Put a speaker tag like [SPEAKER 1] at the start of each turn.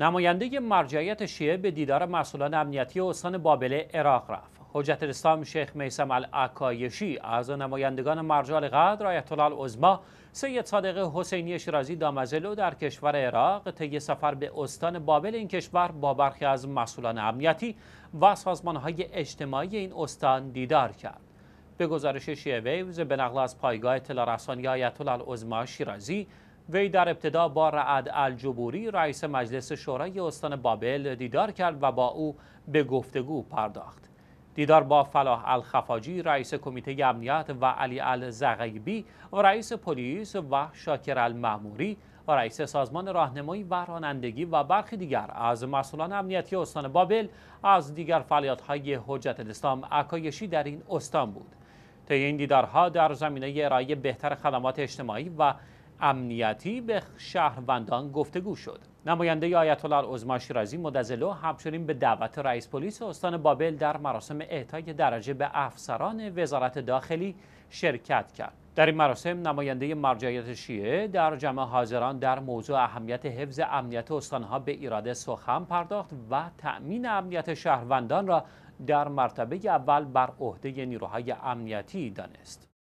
[SPEAKER 1] نماینده مرجعیت شیعه به دیدار مسئولان امنیتی استان بابل عراق رفت حجت الاسلام شیخ میسم العکایشی از نمایندگان مرجع القدر آیت الله سید صادق حسینی شیرازی دامزلو در کشور عراق طی سفر به استان بابل این کشور با برخی از مسئولان امنیتی و سازمانهای اجتماعی این استان دیدار کرد به گزارش شیعه ویوز به نقل از پایگاه اطلاع رسانی آیت الله شیرازی وی در ابتدا با رعد الجبوری رئیس مجلس شورای استان بابل دیدار کرد و با او به گفتگو پرداخت دیدار با فلاح الخفاجی رئیس کمیته امنیت و علی الزغیبی و رئیس پلیس و شاکر المعموری و رئیس سازمان راهنمایی و رانندگی و برخی دیگر از مسئولان امنیتی استان بابل از دیگر فعالیت‌های حجت الاسلام عکایشی در این استان بود. طی این دیدارها در زمینه ارائه بهتر خدمات اجتماعی و امنیتی به شهروندان گفتگو شد نماینده آیت الله عظما شیرازی مدزلو همچنین به دعوت رئیس پلیس استان بابل در مراسم اعطای درجه به افسران وزارت داخلی شرکت کرد در این مراسم نماینده مرجعیت شیعه در جمع حاضران در موضوع اهمیت حفظ امنیت استانها به ایراده سخن پرداخت و تأمین امنیت شهروندان را در مرتبه اول بر عهده نیروهای امنیتی دانست